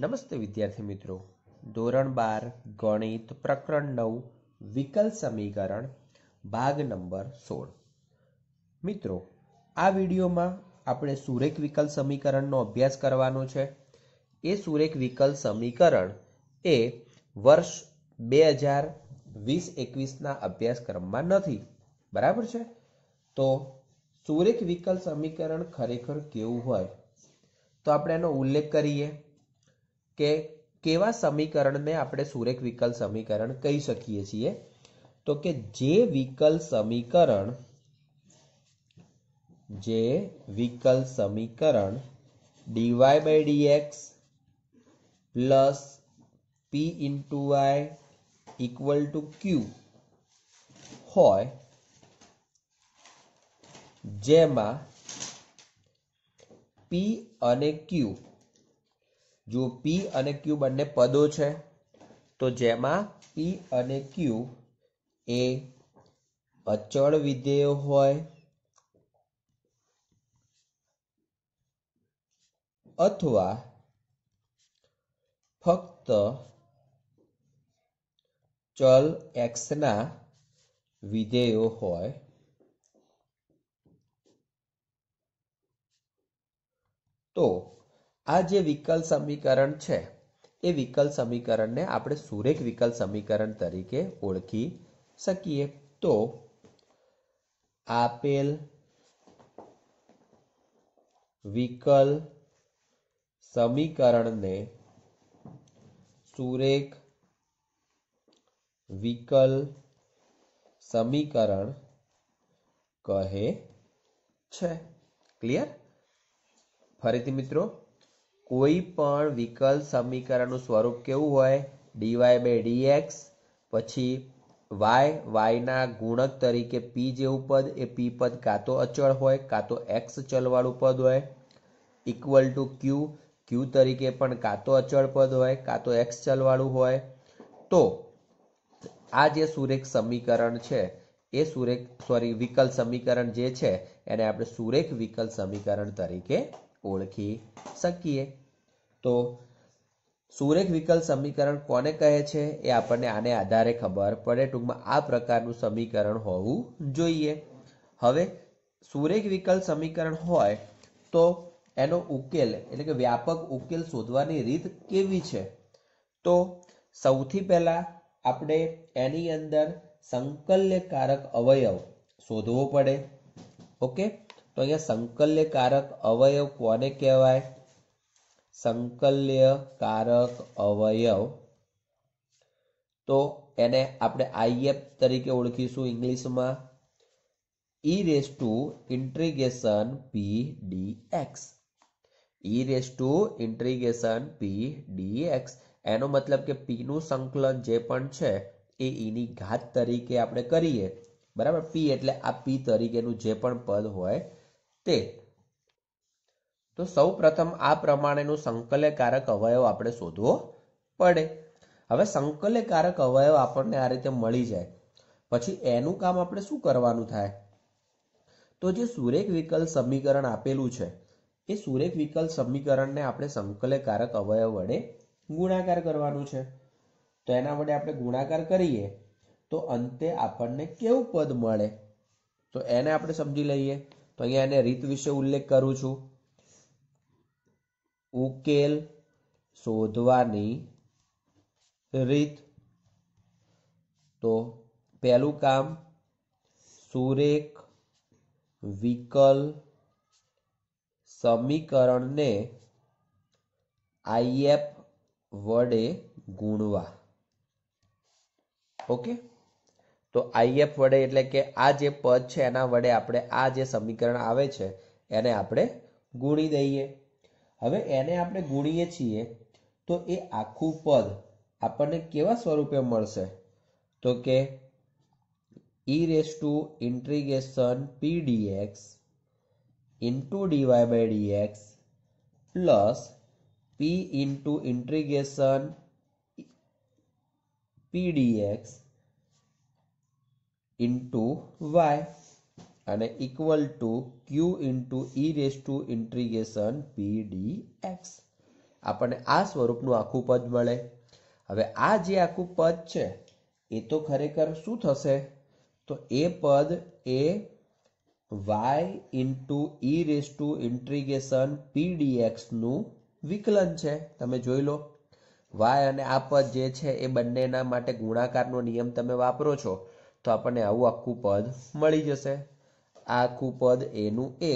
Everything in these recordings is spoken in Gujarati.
નમસ્તે વિદ્યાર્થી મિત્રો ધોરણ બાર ગણિત પ્રકરણ નવ વિકલ સમીકરણ ભાગ નંબર સોળ મિત્રો આ વિડીયોમાં આપણે સુરેખ વિકલ સમીકરણનો અભ્યાસ કરવાનો છે એ સુરેખ વિકલ સમીકરણ એ વર્ષ બે હજાર વીસ એકવીસના અભ્યાસક્રમમાં નથી બરાબર છે તો સુરેખ વિકલ સમીકરણ ખરેખર કેવું હોય તો આપણે એનો ઉલ્લેખ કરીએ કે કેવા સમીકરણને આપણે સુરેખ વિકલ સમીકરણ કહી શકીએ છીએ તો કે જે વિકલ સમીકરણ જે વિકલ સમીકરણ dy by dx plus p into y equal to q હોય જેમાં પી અને ક્યુ જો પી અને ક્યુ બંને પદો છે તો જેમાં પી અને ક્યુ એ અચળ વિધેયો હોય અથવા ફક્ત ચલ ના વિધેયો હોય તો આ જે વિકલ સમીકરણ છે એ વિકલ સમીકરણને આપણે સુરેખ વિકલ સમીકરણ તરીકે ઓળખી શકીએ તો આપેલ વિકલ સમીકરણને સુરેખ વિકલ સમીકરણ કહે છે ક્લિયર ફરીથી મિત્રો કોઈ પણ વિકલ સમીકરણનું સ્વરૂપ કેવું હોય ડીવાય બાય ડીએક્સ પછી વાય વાયના ગુણક તરીકે પી જેવું પદ એ પી પદ કાં તો અચળ હોય કાં તો એક્સ ચલવાળું પદ હોય ઇક્વલ ટુ ક્યુ ક્યુ તરીકે પણ કાં તો અચળ પદ હોય કાં તો એક્સ ચલવાળું હોય તો આ જે સુરેખ સમીકરણ છે એ સુરેખ સોરી વિકલ સમીકરણ જે છે એને આપણે સુરેખ વિકલ સમીકરણ તરીકે ઓળખી શકીએ તો સુરેખ વિકલ સમીકરણ કોને કહે છે એ આપણને આને આધારે ખબર પડે ટૂંકમાં આ પ્રકારનું સમીકરણ હોવું જોઈએ હવે સુરેખ વિકલ સમીકરણ હોય તો એનો ઉકેલ એટલે કે વ્યાપક ઉકેલ શોધવાની રીત કેવી છે તો સૌથી પહેલાં આપણે એની અંદર સંકલ્યકારક અવયવ શોધવો પડે ઓકે તો અહીંયા સંકલ્યકારક અવયવ કોને કહેવાય સંકલ્ય કારક અવયવ તો એને આપણે આઈએફ તરીકે ઓળખીશું ઇંગ્લિશમાં e raise to integration p d x e raise to integration p d x એનો મતલબ કે પીનું સંકલન જે પણ છે એ ઈની ઘાત તરીકે આપણે કરીએ બરાબર પી એટલે આ પી તરીકેનું જે પણ પદ હોય તે તો સૌ પ્રથમ આ પ્રમાણેનું સંકલ્યકારક અવયવ આપણે શોધવો પડે હવે સંકલ્યકારક અવયવ આપણને આ રીતે મળી જાય પછી એનું કામ આપણે શું કરવાનું થાય તો જે સુરેખ વિકલ સમીકરણ આપેલું છે એ સુરેખ વિકલ સમીકરણને આપણે સંકલ્યકારક અવયવ વડે ગુણાકાર કરવાનું છે તો એના વડે આપણે ગુણાકાર કરીએ તો અંતે આપણને કેવું પદ મળે તો એને આપણે સમજી લઈએ તો અહીંયા એને રીત વિશે ઉલ્લેખ કરું છું ઉકેલ શોધવાની રીત તો પહેલું કામ સુરેખ વિકલ સમીકરણને આઈએફ વડે ગુણવા ઓકે તો આઈએફ વડે એટલે કે આ જે પદ છે એના વડે આપણે આ જે સમીકરણ આવે છે એને આપણે ગુણી દઈએ હવે એને આપણે ગુણીએ છીએ તો એ આખું પદ આપણને કેવા સ્વરૂપે મળશે તો કે e raise to integration p dx into dy by dx plus p into integration p dx into y અને equal to q into e raise to integration p d x આપણને આ સ્વરૂપનું આખું પદ મળે હવે આ જે આખું પદ છે એ તો ખરેખર શું થશે તો એ પદ એ y into e raise to integration p d એક્સનું વિકલન છે તમે જોઈ લો વાય અને આ પદ જે છે એ બંનેના માટે ગુણાકારનો નિયમ તમે વાપરો છો તો આપણને આવું આખું પદ મળી જશે આખું પદ એનું એ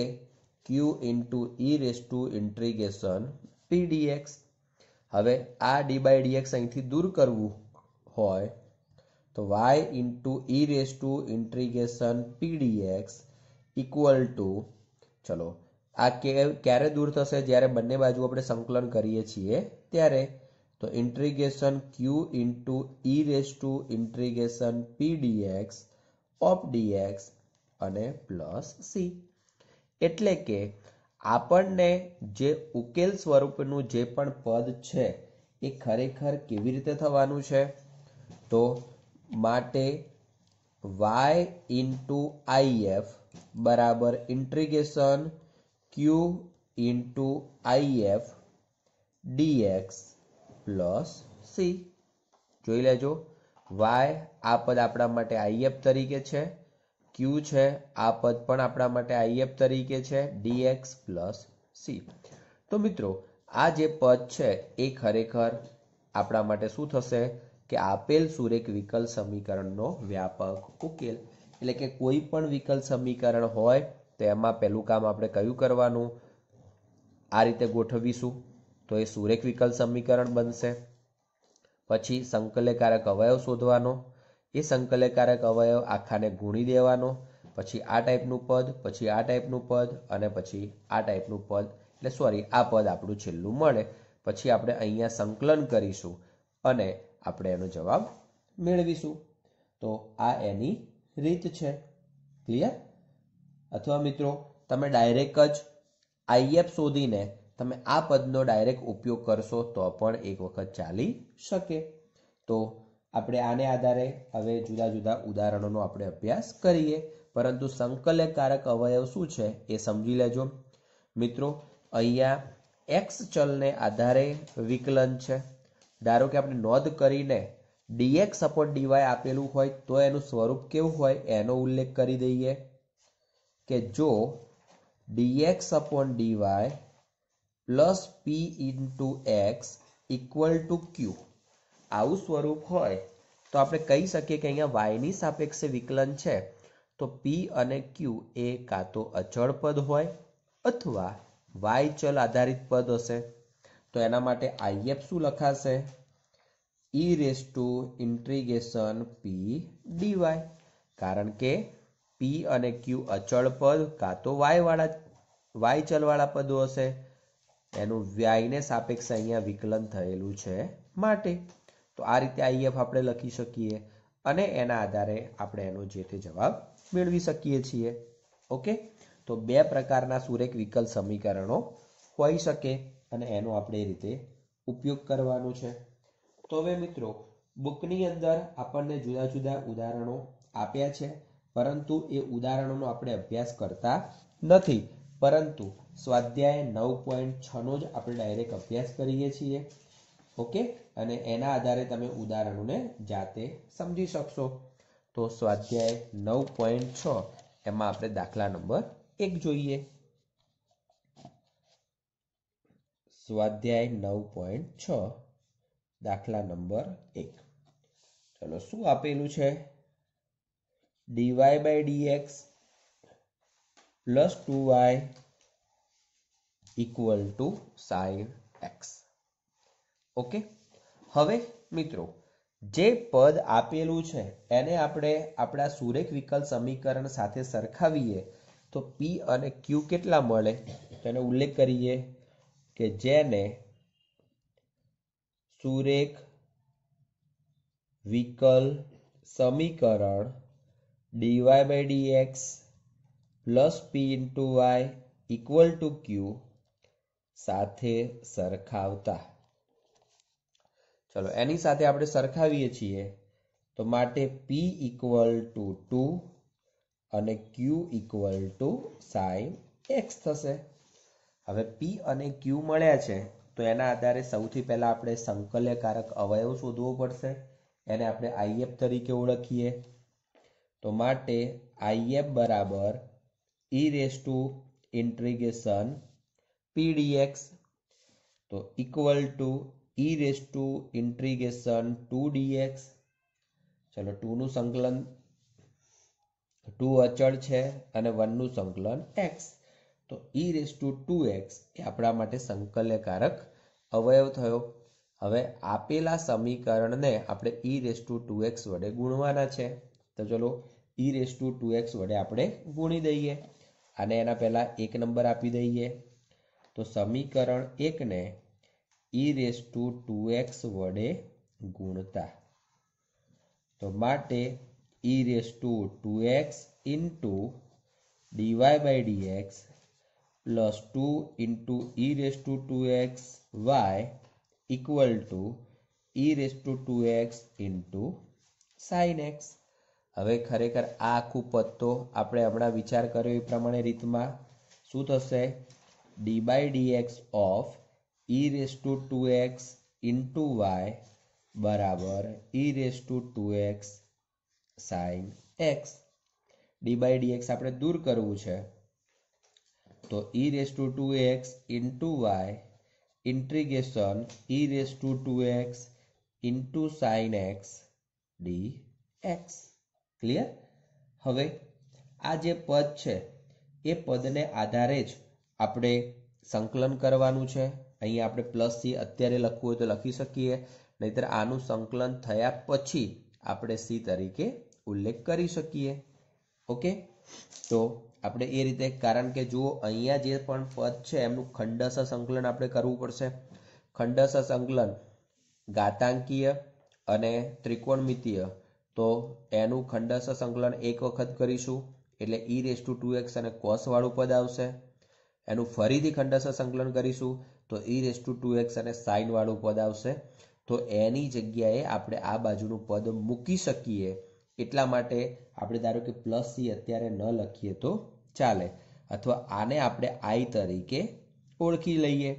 q into e raise to integration pdx હવે આ ડી બાય ડીએક્સ અહીંથી દૂર કરવું હોય તો y into e raise to integration pdx equal to ચલો આ કે ક્યારે દૂર થશે જ્યારે બંને બાજુ આપણે સંકલન કરીએ છીએ ત્યારે તો integration q into e raise to integration pdx of dx અને પ્લસ સી એટલે કે આપણને જે ઉકેલ સ્વરૂપનું જે પણ પદ છે એ ખરેખર કેવી રીતે થવાનું છે તો માટે વાય ઇન્ટુ આઈએફ બરાબર integration q into IF dx plus c જોઈ લેજો વાય આ પદ આપણા માટે આઈએફ તરીકે છે ક્યુ છે આ પદ પણ આપણા માટે આઈએફ તરીકે છે ડીએક્સ પ્લસ સી તો મિત્રો આ જે પદ છે એ ખરેખર આપણા માટે શું થશે કે આપેલ સુરેખ વિકલ સમીકરણનો વ્યાપક ઉકેલ એટલે કે કોઈ પણ વિકલ સમીકરણ હોય તો એમાં પહેલું કામ આપણે કયું કરવાનું આ રીતે ગોઠવીશું તો એ સુરેખ વિકલ સમીકરણ બનશે પછી સંકલ્યકારક અવયવ શોધવાનો એ સંકલયકારક અવયવ આખાને ગુણી દેવાનો પછી આ ટાઈપનું પદ પછી આ ટાઈપનું પદ અને પછી આ ટાઈપનું પદ એટલે સોરી આ પદ આપણું છેલ્લું મળે પછી આપણે અહીંયા સંકલન કરીશું અને આપણે એનો જવાબ મેળવીશું તો આ એની રીત છે ક્લિયર અથવા મિત્રો તમે ડાયરેક્ટ જ આઈએફ શોધીને તમે આ પદનો ડાયરેક્ટ ઉપયોગ કરશો તો પણ એક વખત ચાલી શકે તો આપણે આને આધારે હવે જુદા જુદા ઉદાહરણોનો આપણે અભ્યાસ કરીએ પરંતુ સંકલયકારક અવયવ શું છે એ સમજી લેજો મિત્રો અહીંયા એક્સ ચલને આધારે વિકલન છે ધારો કે આપણે નોંધ કરીને ડીએક્સ અપોન ડીવાય આપેલું હોય તો એનું સ્વરૂપ કેવું હોય એનો ઉલ્લેખ કરી દઈએ કે જો dx upon dy plus p into x equal to q આવું સ્વરૂપ હોય તો આપણે કહી શકીએ કે અહીંયા વાયની સાપેક્ષે વિકલન છે તો પી અને ક્યુ એ કાં તો અચળ પદ હોય અથવા વાય ચલ આધારિત પદ હશે તો એના માટે આઈએફ શું લખાશે e raise to integration p dy કારણ કે પી અને ક્યુ અચળ પદ કાં તો વાયવાળા વાય ચલવાળા પદો હશે એનું વ્યાયને સાપેક્ષ અહીંયા વિકલન થયેલું છે માટે તો આ રીતે આઈએફ આપણે લખી શકીએ અને એના આધારે આપણે એનો જે તે જવાબ મેળવી શકીએ છીએ ઓકે તો બે પ્રકારના સુરેખ વિકલ્પ સમીકરણો હોઈ શકે અને એનો આપણે એ રીતે ઉપયોગ કરવાનો છે તો હવે મિત્રો બુકની અંદર આપણને જુદા જુદા ઉદાહરણો આપ્યા છે પરંતુ એ ઉદાહરણોનો આપણે અભ્યાસ કરતા નથી પરંતુ સ્વાધ્યાય નવ પોઈન્ટ છનો જ આપણે ડાયરેક્ટ અભ્યાસ કરીએ છીએ ઓકે અને એના આધારે તમે ઉદાહરણોને જાતે સમજી શકશો તો સ્વાધ્યાય નવ પોઈન્ટ છ એમાં આપણે દાખલા નંબર એક જોઈએ સ્વાધ્યાય નવ પોઈન્ટ છ દાખલા નંબર એક ચલો શું આપેલું છે dy by dx plus two y equal to sine x okay હવે મિત્રો જે પદ આપેલું છે એને આપણે આપણા સુરેખ વિકલ સમીકરણ સાથે સરખાવીએ તો પી અને ક્યુ કેટલા મળે તેનો ઉલ્લેખ કરીએ કે જેને સુરેખ વિકલ સમીકરણ dy by dx plus p into y equal to q સાથે સરખાવતા ચલો એની સાથે આપણે સરખાવીએ છીએ તો માટે પી ઇક્વલ ટુ ટુ અને q equal to sine x થશે હવે પી અને ક્યુ મળ્યા છે તો એના આધારે સૌથી પહેલાં આપણે સંકલ્યકારક અવયવ શોધવો પડશે એને આપણે આઈએફ તરીકે ઓળખીએ તો માટે આઈએફ બરાબર e raise to integration pdx તો equal to e raise to integration two dx ચલો ટુનું સંકલન ટુ અચળ છે અને વનનું સંકલન એક્સ તો e raise to two x એ આપણા માટે સંકલ્યકારક અવયવ થયો હવે આપેલા સમીકરણને આપણે e raise to two x વડે ગુણવાના છે તો ચલો e raise to two x વડે આપણે ગુણી દઈએ અને એના પહેલાં એક નંબર આપી દઈએ તો સમીકરણ એકને e raise to two x વડે ગુણતા તો માટે e raise to two x into dy by d x plus two into e raise to two x y equal to e raise to two x into sine x હવે ખરેખર આ આખું પત્તો આપણે હમણાં વિચાર કર્યો એ પ્રમાણે રીતમાં શું થશે d by d x of e raise to two x into y બરાબર e raise to two x sine x d by d x આપણે દૂર કરવું છે તો e raise to two x into y integration e raise to two x into sine x d x clear હવે આ જે પદ છે એ પદને આધારે જ આપણે સંકલન કરવાનું છે અહીંયા આપણે પ્લસથી અત્યારે લખવું હોય તો લખી શકીએ નહીંતર આનું સંકલન થયા પછી આપણે સી તરીકે ઉલ્લેખ કરી શકીએ ઓકે તો આપણે એ રીતે કારણ કે જુઓ અહીંયા જે પણ પદ છે એમનું ખંડસ સંકલન આપણે કરવું પડશે ખંડસ સંકલન ઘાતાંકીય અને ત્રિકોણમિતીય તો એનું ખંડસ સંકલન એક વખત કરીશું એટલે e raise to two x અને કોસવાળું પદ આવશે એનું ફરીથી ખંડસ સંકલન કરીશું તો e raise to two x અને સાઇનવાળું પદ આવશે તો એની જગ્યાએ આપણે આ બાજુનું પદ મૂકી શકીએ એટલા માટે આપણે ધારો કે પ્લસ સી અત્યારે ન લખીએ તો ચાલે અથવા આને આપણે આઈ તરીકે ઓળખી લઈએ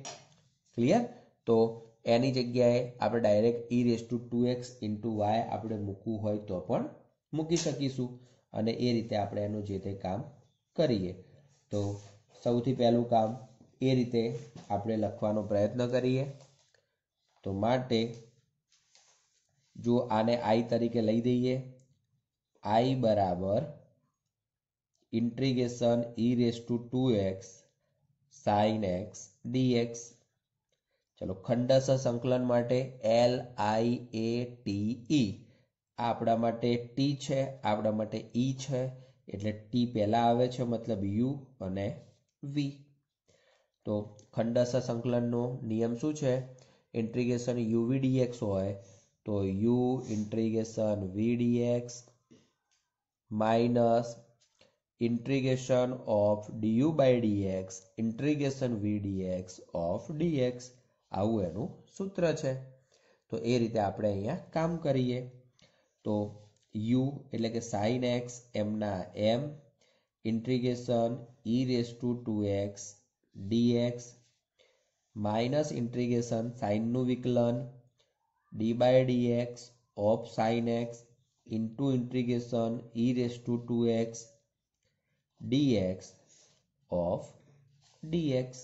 ક્લિયર તો એની જગ્યાએ આપણે direct e raise to two x into y આપણે મૂકવું હોય તો પણ મૂકી શકીશું અને એ રીતે આપણે એનું જે તે કામ કરીએ તો સૌથી પહેલું કામ એ રીતે આપણે લખવાનો પ્રયત્ન કરીએ તો માટે જો આને આઈ તરીકે લઈ દઈએ આઈ બરાબર integration e raise to two x sine x dx ચલો ખંડસ સંકલન માટે એલ આઈ એ ટી ઈ આપણા માટે ટી છે આપણા માટે ઈ e છે એટલે ટી પહેલાં આવે છે મતલબ યુ અને વી તો ખંડાસા સંકલનનો નિયમ શું છે ઇન્ટ્રીગેશન યુવી ડીએક્સ હોય તો u integration v dx minus integration of du by dx integration v dx of dx આવું એનું સૂત્ર છે તો એ રીતે આપણે અહીંયા કામ કરીએ તો યુ એટલે કે સાઇન એક્સ એમના એમ integration e raise to two x dx minus integration સાઇનનું વિકલન d by dx of sine x into integration e raise to two x dx of dx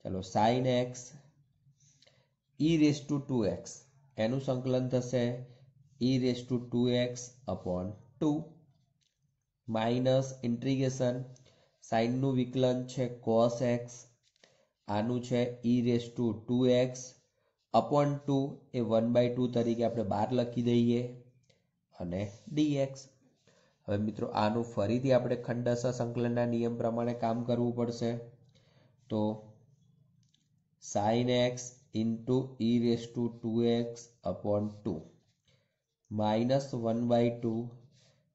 ચાલો sine x e raise to two x એનું સંકલન થશે e raise to two x upon two minus integration સાઇનનું વિકલન છે કોસ એક્સ આનું છે e raise to two x upon two એ વન બાય ટુ તરીકે આપણે બહાર લખી દઈએ અને ડીએક્સ હવે મિત્રો આનું ફરીથી આપણે ખંડસા સંકલનના નિયમ પ્રમાણે કામ કરવું પડશે તો sine x into e raise to two x upon two minus one by two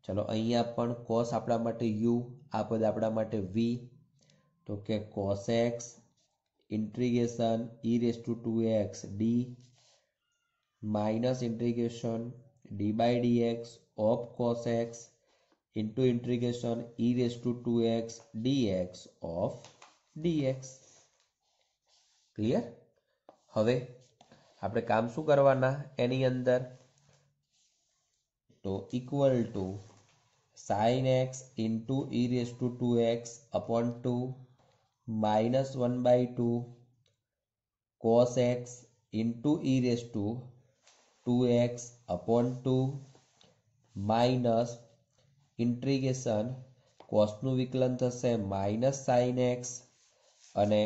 ચાલો અહીંયા પણ કોસ આપણા માટે યુ આ પદ આપણા માટે વી તો કે cos x integration e raise to two x d minus integration d by d x of cos x into integration e raise to two x d x of d x clear હવે આપણે કામ શું કરવાના એની અંદર તો equal to x sin e raise to two x 2x two minus one by two cos x x e raise to two x upon two minus integration કોસનું વિકલન થશે માઇનસ સાઇન એક્સ અને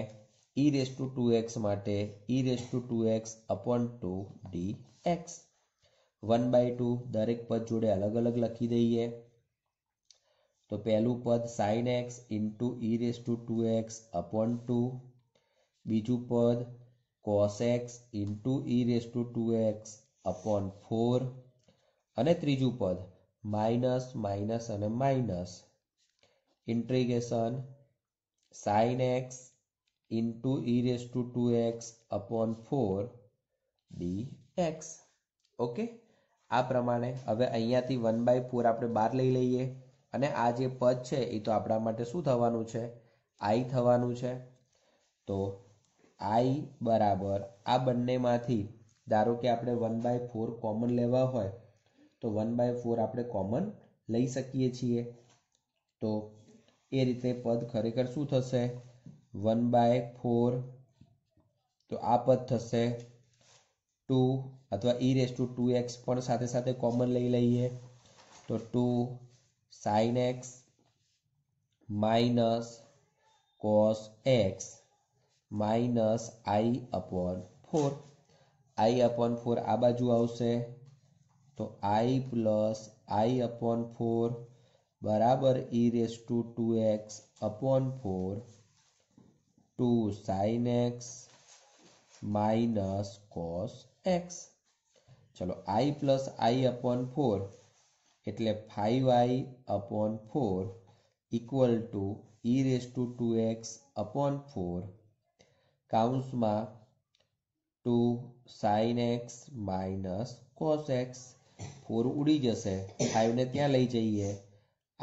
e raise to two x માટે e raise to two x upon two d x one by two દરેક પદ જોડે અલગ અલગ લખી દઈએ તો પહેલું પદ sine x into e raise to two x upon two બીજું પદ cos x into e raise to two x upon four અને ત્રીજું પદ માઇનસ માઇનસ અને minus integration sine x into e raise to two x upon four d x okay આ પ્રમાણે હવે અહીંયાથી વન બાય ફોર આપણે બહાર લઈ લઈએ અને આ જે પદ છે એ તો આપણા માટે શું થવાનું છે આઈ થવાનું છે તો આઈ બરાબર આ બંનેમાંથી ધારો કે આપણે વન બાય ફોર કોમન લેવા હોય તો વન બાય ફોર આપણે કોમન લઈ શકીએ છીએ તો એ રીતે પદ ખરેખર શું થશે વન બાય ફોર તો આ પદ થશે ટુ અથવા e raise to two x પણ સાથે સાથે કોમન લઈ લઈએ તો two sine x minus cos x minus I upon four I upon four આ બાજુ આવશે તો I plus I upon four બરાબર e raise to two x upon four two sine x minus cos x ચલો I plus I upon four એટલે five I upon four equal to e raise to two x upon four કાઉન્સમાં two sine x minus cos x four ઉડી જશે ફાઈવને ત્યાં લઈ જઈએ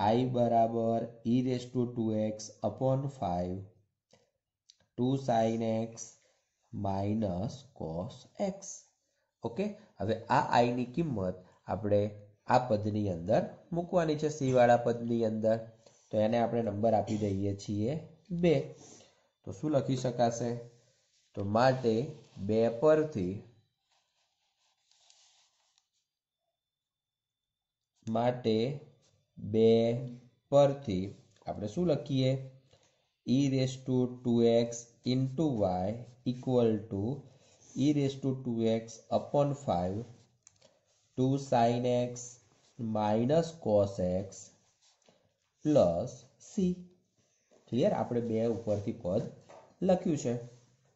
આઈ બરાબર e raise to two x upon five two sine x minus cos x okay હવે આ આઈની કિંમત આપણે આ પદની અંદર મૂકવાની છે વાળા પદની અંદર તો એને આપણે નંબર આપી દઈએ છીએ બે તો શું લખી શકાશે તો માટે બે પરથી માટે બે પરથી આપણે શું લખીએ e raise to two x into y equal to e raise to two x upon five two sine x minus cos x plus c clear આપણે બે ઉપરથી પદ લખ્યું છે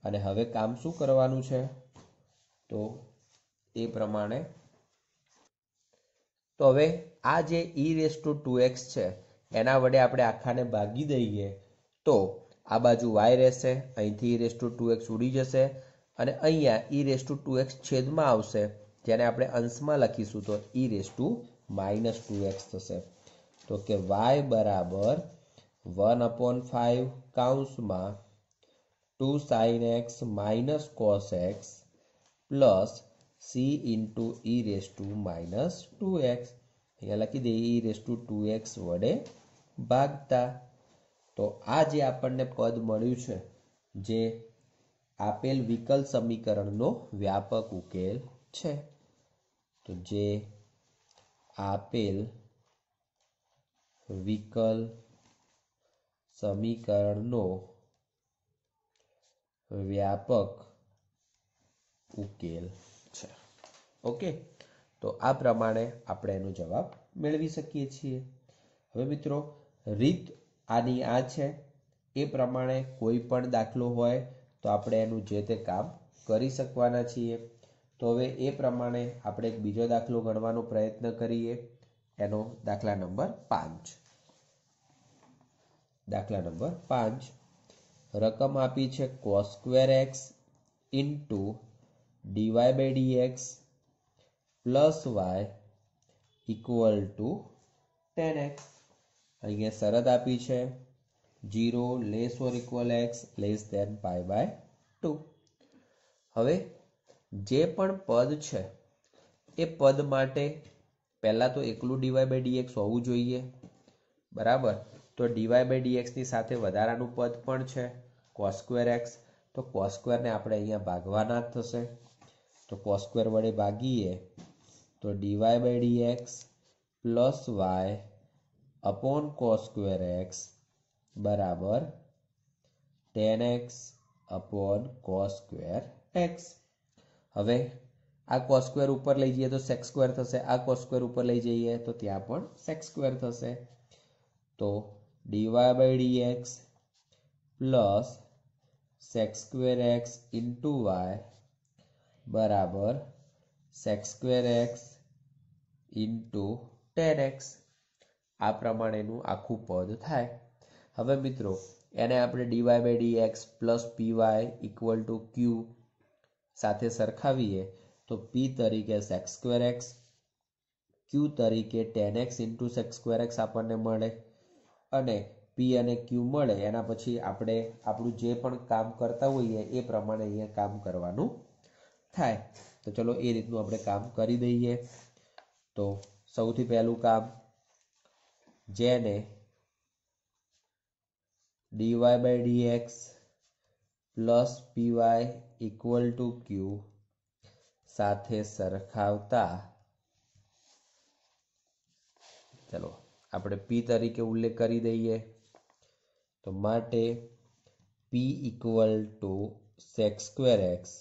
અને હવે કામ શું કરવાનું છે તો એ પ્રમાણે તો હવે આ જે e raise to two x છે એના વડે આપણે આખાને ભાગી દઈએ તો આ બાજુ વાય રહેશે અહીંથી e raise to two x ઉડી જશે અને અહીંયા e raise to two x છેદમાં આવશે જેને આપણે અંશમાં લખીશું તો e raise to minus two x થશે તો કે વાય બરાબર વન અપોન ફાઇવ કાઉન્સમાં two sine x minus cos x plus c into e raise to minus two x અહીંયા લખી દઈએ e raise to two x વડે ભાગતા તો આ જે આપણને પદ મળ્યું છે જે આપેલ વિકલ સમીકરણનો વ્યાપક ઉકેલ છે તો જે આપેલ વિકલ સમીકરણનો વ્યાપક ઉકેલ છે ઓકે તો આ પ્રમાણે આપણે એનો જવાબ મેળવી શકીએ છીએ હવે મિત્રો રીત આની આ છે એ પ્રમાણે કોઈ પણ દાખલો હોય તો આપણે એનું જે તે કામ કરી શકવાના છીએ તો હવે એ પ્રમાણે આપણે એક બીજો દાખલો ગણવાનો પ્રયત્ન કરીએ એનો દાખલા નંબર પાંચ દાખલા નંબર પાંચ રકમ આપી છે cos square x into dy by dx plus y equal to tan x અહીંયા શરત આપી છે zero less or equal x less than pi by two હવે જે પણ પદ છે એ પદ માટે પહેલાં તો એકલું ડીવાય બાય ડીએક્સ હોવું જોઈએ બરાબર તો ડીવાય બાય ડીએક્સની સાથે વધારાનું પદ પણ છે કોસ્ક્વેર એક્સ તો કોસ્ક્વેરને આપણે અહીંયા ભાગવાના જ થશે તો કોસ્ક્વેર વડે ભાગીએ તો dy by dx plus y upon cos square x બરાબર tan x upon cos square x હવે આ કોસ સ્ક્વેર ઉપર લઈ જઈએ તો સેક્સ સ્ક્વેર થશે આ કોસ સ્ક્વેર ઉપર લઈ જઈએ તો ત્યાં પણ સેક્સ સ્ક્વેર થશે તો dy by dx plus sec square x into y બરાબર sec square x into tan x આ પ્રમાણેનું આખું પદ થાય હવે મિત્રો એને આપણે dy by dx plus py equal to q સાથે સરખાવીએ તો પી તરીકે સેક્સ સ્ક્વેર એક્સ ક્યુ તરીકે tan x into sec square x આપણને મળે અને પી અને ક્યુ મળે એના પછી આપણે આપણું જે પણ કામ કરતા હોઈએ એ પ્રમાણે અહીંયા કામ કરવાનું થાય તો ચલો એ રીતનું આપણે કામ કરી દઈએ તો સૌથી પહેલું કામ જેને dy by dx plus py equal to q સાથે સરખાવતા ચલો આપણે પી તરીકે ઉલ્લેખ કરી દઈએ તો માટે p equal to sec square x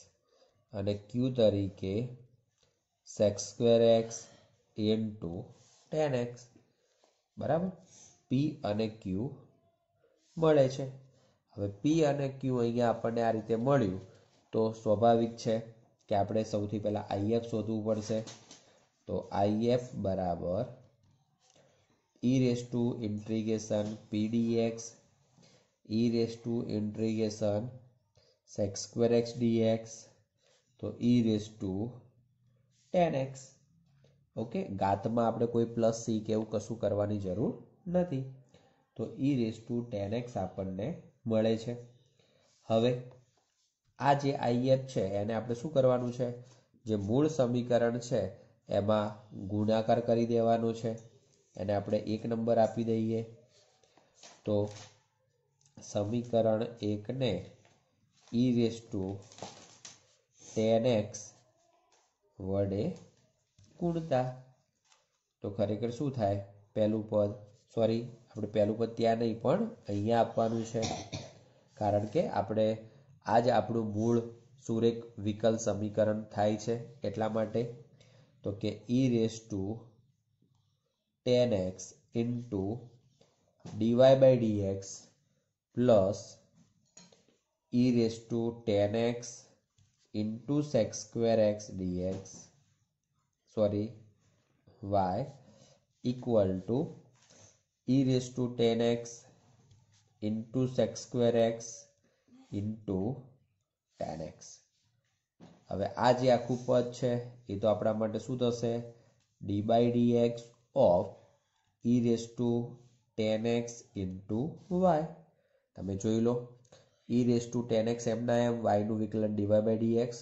અને ક્યુ તરીકે sec square x into tan x બરાબર પી અને ક્યુ મળે છે હવે પી અને ક્યુ અહીંયા આપણને આ રીતે મળ્યું તો સ્વાભાવિક છે કે આપણે સૌથી પહેલાં આઈએફ શોધવું પડશે તો આઈએફ બરાબર e raise to integration pdx e raise to integration sec square x dx તો e raise to tan x okay ગાતમાં આપણે કોઈ પ્લસ સી કે એવું કશું કરવાની જરૂર નથી તો e raise to tan x આપણને મળે છે હવે આ જે આઈએફ છે એને આપણે શું કરવાનું છે જે મૂળ સમીકરણ છે એમાં ગુણાકાર કરી દેવાનો છે એને આપણે એક નંબર આપી દઈએ તો સમીકરણ એકને e raise to tan x વડે ગુણતા તો ખરેખર શું થાય પહેલું પદ સોરી આપણે પહેલું પદ ત્યાં નહીં પણ અહીંયા આપવાનું છે કારણ કે આપણે આ જ આપણું મૂળ સુરેખ વિકલ સમીકરણ થાય છે એટલા માટે તો કે e raise to tan x into dy by dx plus e raise to tan x into sec square x dx sorry y equal to e raise to tan x into sec square x into tan x હવે આ જે આખું પદ છે એ તો આપણા માટે શું થશે d by d x of e raise to tan x into y તમે જોઈ લો e raise to tan x એમના એમ વાયનું વિકલન ડીવાય બાય ડી એક્સ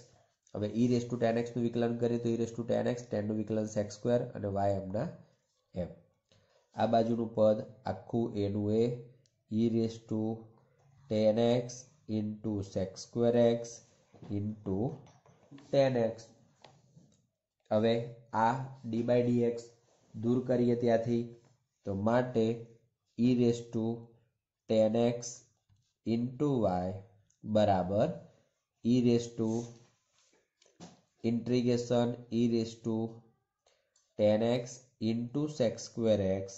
હવે ઈ રેસ ટુ ટેન એક્સનું વિકલન કરીએ તો e raise to tan x ટેનનું વિકલન સેક્સ સ્ક્વેર અને વાય એમના એમ આ બાજુનું પદ આખું એનું એ e raise to tan x into sec square x into tan x હવે આ ડી બાય ડી એક્સ દૂર કરીએ ત્યાંથી તો માટે e raise to tan x into y બરાબર e raise to integration e raise to tan x into sec square x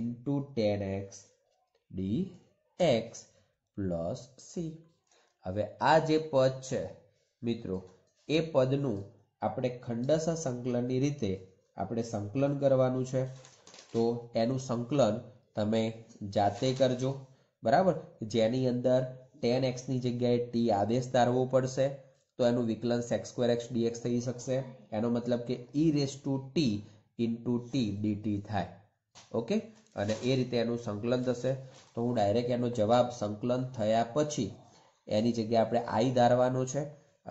into tan x d x plus c હવે આ જે પદ છે મિત્રો એ પદનું આપણે ખંડસા સંકલનની રીતે આપણે સંકલન કરવાનું છે તો એનું સંકલન તમે જાતે કરજો બરાબર જેની અંદર ટેન એક્સની જગ્યાએ ટી આદેશ તારવો પડશે તો એનું વિકલન સેક્સ સ્ક્વેર એક્સ ડીએક્સ થઈ શકશે એનો મતલબ કે e raise to t into t dt થાય ઓકે અને એ રીતે એનું સંકલન થશે તો હું ડાયરેક્ટ એનો જવાબ સંકલન થયા પછી એની જગ્યાએ આપણે આઈ ધારવાનો છે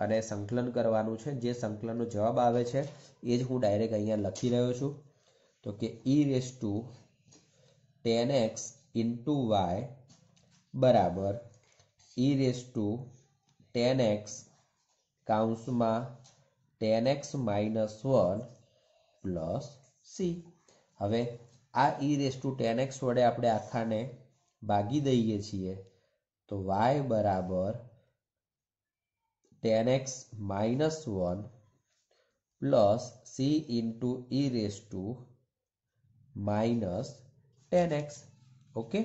અને સંકલન કરવાનું છે જે સંકલનનો જવાબ આવે છે એ જ હું ડાયરેક્ટ અહીંયા લખી રહ્યો છું તો કે e raise to tan x into y બરાબર e raise to tan x કાઉન્સમાં tan x minus one plus c હવે આ e raise to tan x વડે આપણે આખાને ભાગી દઈએ છીએ તો વાય બરાબર tan x minus one plus c into e raise to minus tan x okay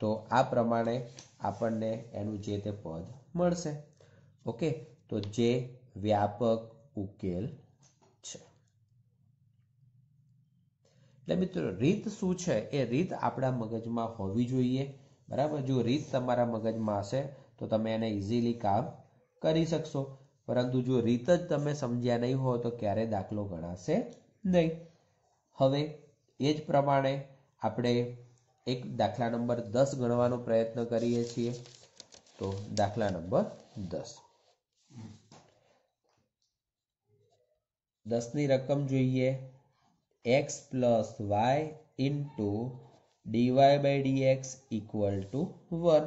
તો આ પ્રમાણે આપણને એનું જે તે પદ મળશે ઓકે તો જે વ્યાપક ઉકેલ એટલે મિત્રો રીત શું છે એ રીત આપણા મગજમાં હોવી જોઈએ બરાબર જો રીત તમારા મગજમાં હશે તો તમે એને ઇઝીલી કામ કરી શકશો પરંતુ જો રીત જ તમે સમજ્યા નહીં હો તો ક્યારે દાખલો ગણાશે નહીં હવે એ જ પ્રમાણે આપણે એક દાખલા નંબર દસ ગણવાનો પ્રયત્ન કરીએ છીએ તો દાખલા નંબર દસ દસની રકમ જોઈએ x plus y into dy by dx equal to one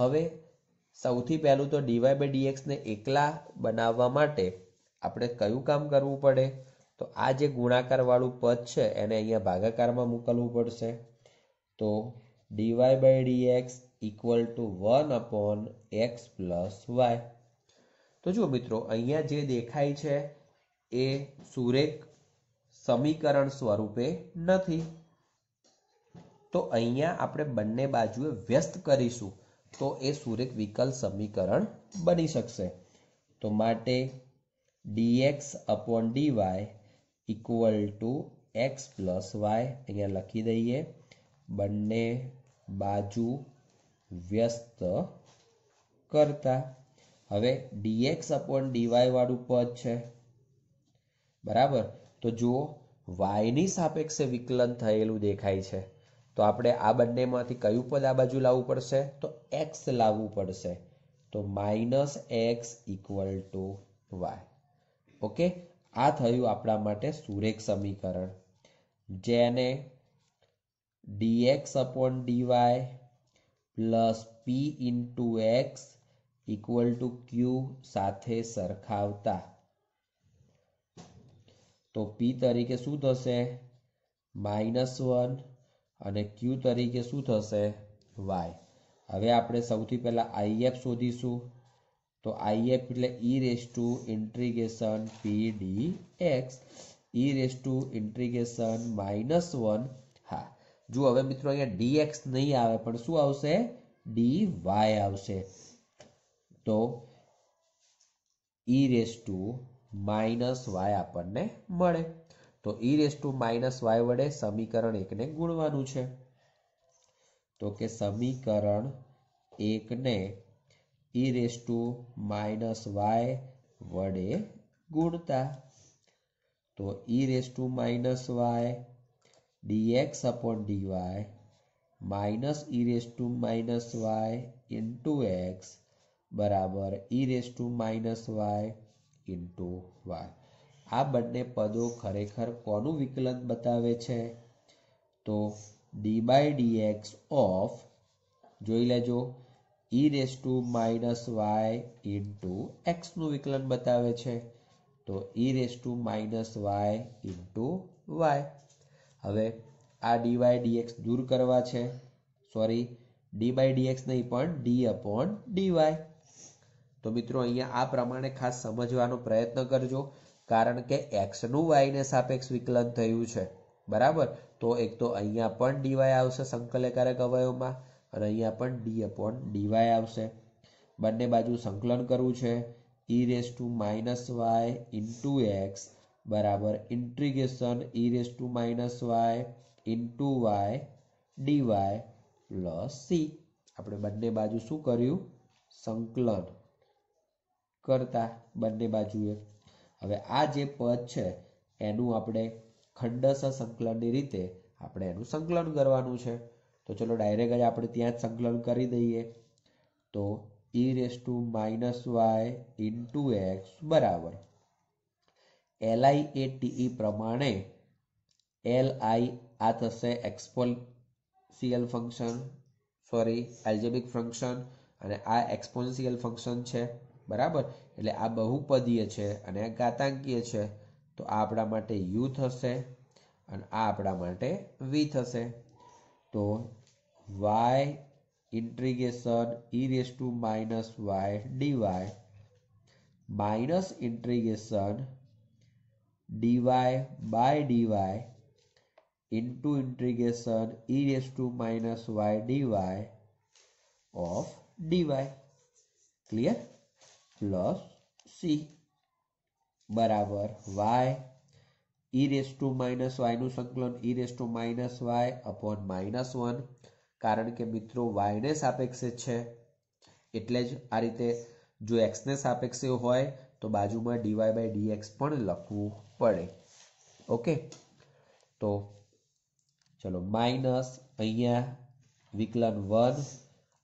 હવે સૌથી પહેલું તો ડીવાય બાય ડીએક્સને એકલા બનાવવા માટે આપણે કયું કામ કરવું પડે તો આ જે ગુણાકારવાળું પદ છે એને અહીંયા ભાગાકારમાં મોકલવું પડશે તો dy by dx equal to one upon x plus y તો જુઓ મિત્રો અહીંયા જે દેખાય છે એ સુરેખ સમીકરણ સ્વરૂપે નથી તો અહીંયા આપણે બંને બાજુએ વ્યસ્ત કરીશું તો એ સુરેખ વિકલ સમીકરણ બની શકશે તો માટે dx upon dy equal to x plus y અહીંયા લખી દઈએ બંને બાજુ વ્યસ્ત કરતા હવે ડીએક્સ અપોન ડીવાય વાળું પદ છે બરાબર તો જુઓ વાયની સાપેક્ષે વિકલન થયેલું દેખાય છે તો આપણે આ બંનેમાંથી કયું પદ આ બાજુ લાવવું પડશે તો એક્સ લાવવું પડશે તો minus x equal to y okay આ થયું આપણા માટે સુરેખ સમીકરણ જેને dx upon dy plus p into x equal to q સાથે સરખાવતા તો પી તરીકે શું થશે માઇનસ વન અને ક્યુ તરીકે શું થશે વાય હવે આપણે સૌથી પહેલાં આઈએફ શોધીશું તો આઈએફ એટલે e raise to integration p d x e raise to integration minus one હા જો હવે મિત્રો અહીંયા ડી એક્સ નહીં આવે પણ શું આવશે ડી વાય આવશે તો e raise to minus y આપણને મળે તો e raise to minus y વડે સમીકરણ એકને ગુણવાનું છે તો કે સમીકરણ એકને e raise to minus y વડે ગુણતા તો e raise to minus y dx upon dy minus e raise to minus y into x બરાબર e raise to minus y into y આ બંને પદો ખરેખર કોનું વિકલન બતાવે છે તો ડી બાય ડીએક્સ ઓફ જોઈ લેજો e raise to minus y into એક્સનું વિકલન બતાવે છે તો e raise to minus y into y હવે આ ડીવાય ડીએક્સ દૂર કરવા છે સોરી ડી બાય ડીએક્સ નહીં પણ ડી અપોન ડીવાય તો મિત્રો અહીંયા આ પ્રમાણે ખાસ સમજવાનો પ્રયત્ન કરજો કારણ કે એક્સનું વાયને સાપેક્ષ વિકલન થયું છે બરાબર તો એક તો અહીંયા પણ ડીવાય આવશે સંકલયકારક અવયવમાં અને અહીંયા પણ ડી અપોન ડીવાય આવશે બંને બાજુ સંકલન કરવું છે e raise to minus y into x બરાબર integration e raise to minus y into y dy plus c આપણે બંને બાજુ શું કર્યું સંકલન કરતા બંને બાજુએ હવે આ જે પદ છે એનું આપણે ખંડસ સંકલનની રીતે આપણે એનું સંકલન કરવાનું છે તો ચલો ડાયરેક્ટ જ આપણે ત્યાં જ સંકલન કરી દઈએ તો e raise to minus y into x બરાબર એલઆઈ એ ટીઈ પ્રમાણે એલ આઈ આ થશે exponential function sorry algebraic function અને આ એક્સપોન્સિયલ ફંક્શન છે બરાબર એટલે આ બહુપદીય છે અને આ ઘાતાંકીય છે તો આ આપણા માટે યુ થશે અને આ આપણા માટે વી થશે તો y integration e raise to minus y dy minus integration dy by dy into integration e raise to minus y dy of dy clear plus c બરાબર y e raise to minus વાયનું સંકલન e raise to minus y upon minus one કારણ કે મિત્રો વાયને સાપેક્ષે છે એટલે જ આ રીતે જો એક્સને સાપેક્ષે હોય તો બાજુમાં ડીવાય બાય ડીએક્સ પણ લખવું પડે ઓકે તો ચલો માઇનસ અહીંયા વિકલન વન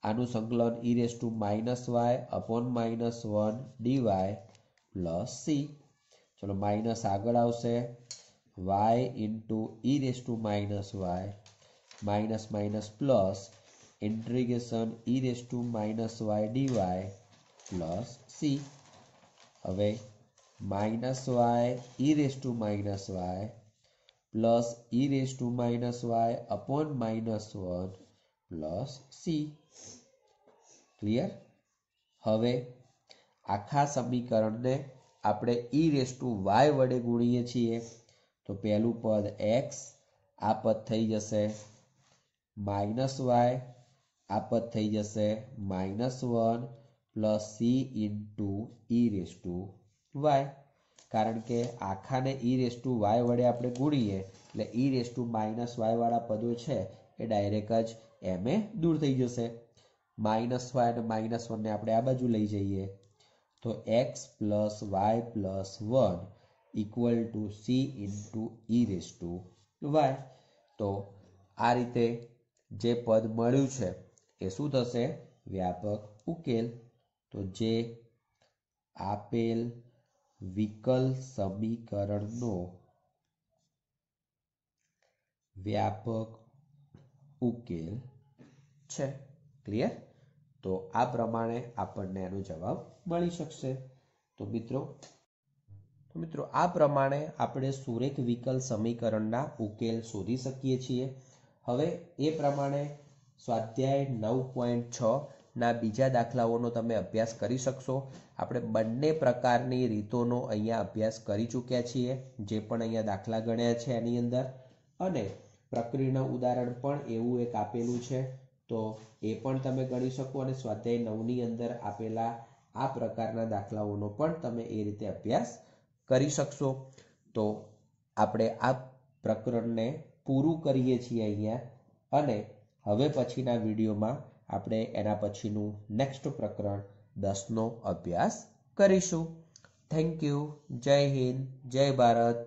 આનું સંકલન e raise to minus y upon minus one dy plus c ચલો માઇનસ આગળ આવશે y into e raise to minus y minus minus plus integration e raise to minus y dy plus c હવે minus y e raise to minus y plus e raise to minus y upon minus one plus c clear હવે આખા સમીકરણને આપણે ઈ રેસ ટુ વાય વડે ગુણીએ છીએ તો પહેલું પદ એક્સ આ પદ થઈ જશે માઇનસ વાય આ પદ થઈ જશે minus one plus c into e raise to y કારણ કે આખાને ઈ રેસ ટુ વાય વડે આપણે ગુણીએ એટલે e raise to minus y વાળા પદો છે એ ડાયરેક્ટ જ એમ એ દૂર થઈ જશે માઇનસ વાય અને માઇનસ વનને આપણે આ બાજુ લઈ જઈએ તો x plus y plus one equal to c into e e raise to y તો આ રીતે જે પદ મળ્યું છે એ શું થશે વ્યાપક ઉકેલ તો જે આપેલ વિકલ સમીકરણનો વ્યાપક ઉકેલ છે ક્લિયર તો આ પ્રમાણે આપણને એનો જવાબ મળી શકશે તો મિત્રો તો મિત્રો આ પ્રમાણે આપણે સુરેખ વિકલ સમીકરણના ઉકેલ શોધી શકીએ છીએ હવે એ પ્રમાણે સ્વાધ્યાય નવ પોઈન્ટ છ ના બીજા દાખલાઓનો તમે અભ્યાસ કરી શકશો આપણે બંને પ્રકારની રીતોનો અહીંયા અભ્યાસ કરી ચૂક્યા છીએ જે પણ અહીંયા દાખલા ગણ્યા છે એની અંદર અને પ્રક્રિયાનું ઉદાહરણ પણ એવું એક આપેલું છે તો એ પણ તમે ગણી શકો અને સ્વાધ્યાય નવની અંદર આપેલા આ પ્રકારના દાખલાઓનો પણ તમે એ રીતે અભ્યાસ કરી શકશો તો આપણે આ પ્રકરણને પૂરું કરીએ છીએ અહીંયા અને હવે પછીના વિડીયોમાં આપણે એના પછીનું નેક્સ્ટ પ્રકરણ દસનો અભ્યાસ કરીશું થેન્ક યુ જય હિન્દ જય ભારત